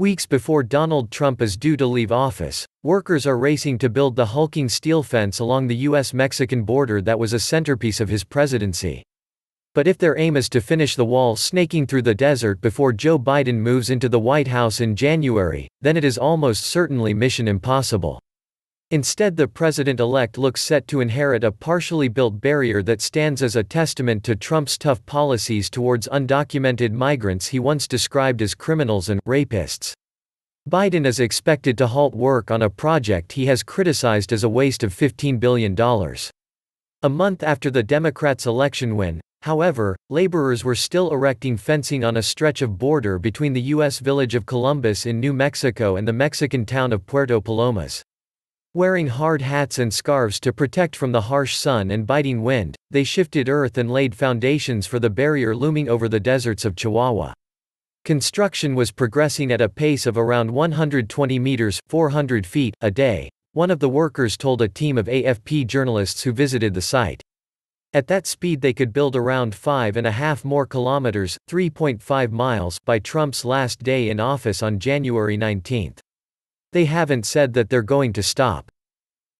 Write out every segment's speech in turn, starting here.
Weeks before Donald Trump is due to leave office, workers are racing to build the hulking steel fence along the U.S. Mexican border that was a centerpiece of his presidency. But if their aim is to finish the wall snaking through the desert before Joe Biden moves into the White House in January, then it is almost certainly mission impossible. Instead, the president elect looks set to inherit a partially built barrier that stands as a testament to Trump's tough policies towards undocumented migrants he once described as criminals and rapists. Biden is expected to halt work on a project he has criticized as a waste of $15 billion. A month after the Democrats' election win, However, laborers were still erecting fencing on a stretch of border between the U.S. village of Columbus in New Mexico and the Mexican town of Puerto Palomas. Wearing hard hats and scarves to protect from the harsh sun and biting wind, they shifted earth and laid foundations for the barrier looming over the deserts of Chihuahua. Construction was progressing at a pace of around 120 meters 400 feet a day, one of the workers told a team of AFP journalists who visited the site. At that speed they could build around five and a half more kilometers 3.5 miles by Trump's last day in office on January 19. They haven't said that they're going to stop.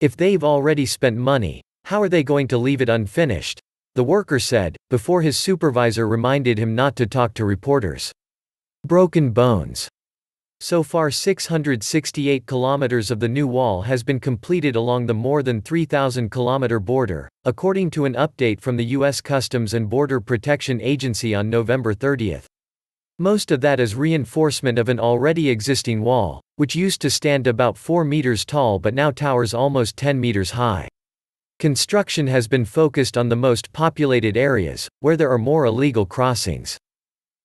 If they've already spent money, how are they going to leave it unfinished? The worker said, before his supervisor reminded him not to talk to reporters. Broken bones. So far 668 kilometers of the new wall has been completed along the more than 3,000 kilometer border, according to an update from the U.S. Customs and Border Protection Agency on November 30. Most of that is reinforcement of an already existing wall, which used to stand about 4 meters tall but now towers almost 10 meters high. Construction has been focused on the most populated areas, where there are more illegal crossings.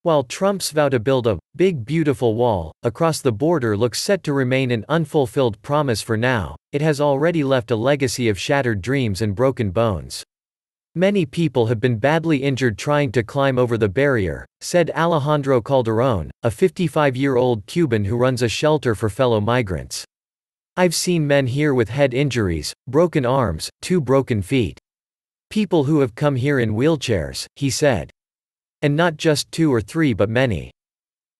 While Trump's vow to build a big beautiful wall across the border looks set to remain an unfulfilled promise for now, it has already left a legacy of shattered dreams and broken bones. Many people have been badly injured trying to climb over the barrier, said Alejandro Calderon, a 55 year old Cuban who runs a shelter for fellow migrants. I've seen men here with head injuries, broken arms, two broken feet. People who have come here in wheelchairs, he said. And not just two or three but many.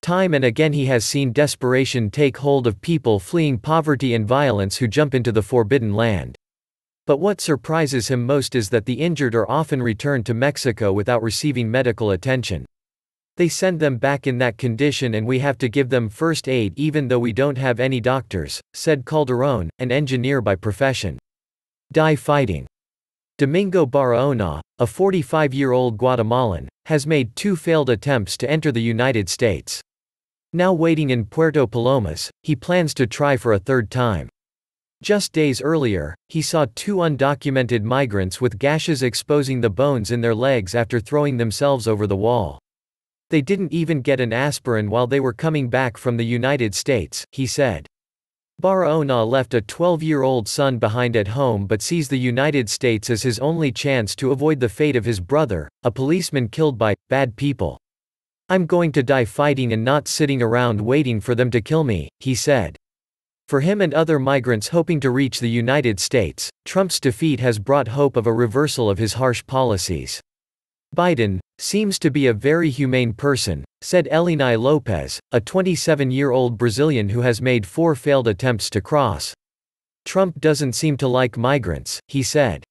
Time and again he has seen desperation take hold of people fleeing poverty and violence who jump into the forbidden land. But what surprises him most is that the injured are often returned to Mexico without receiving medical attention. They send them back in that condition and we have to give them first aid even though we don't have any doctors, said Calderon, an engineer by profession. Die fighting. Domingo Barahona, a 45-year-old Guatemalan, has made two failed attempts to enter the United States. Now waiting in Puerto Palomas, he plans to try for a third time. Just days earlier, he saw two undocumented migrants with gashes exposing the bones in their legs after throwing themselves over the wall. They didn't even get an aspirin while they were coming back from the United States, he said. Barona left a 12-year-old son behind at home but sees the United States as his only chance to avoid the fate of his brother, a policeman killed by bad people. I'm going to die fighting and not sitting around waiting for them to kill me, he said. For him and other migrants hoping to reach the United States, Trump's defeat has brought hope of a reversal of his harsh policies. Biden seems to be a very humane person, said Elinai Lopez, a 27 year old Brazilian who has made four failed attempts to cross. Trump doesn't seem to like migrants, he said.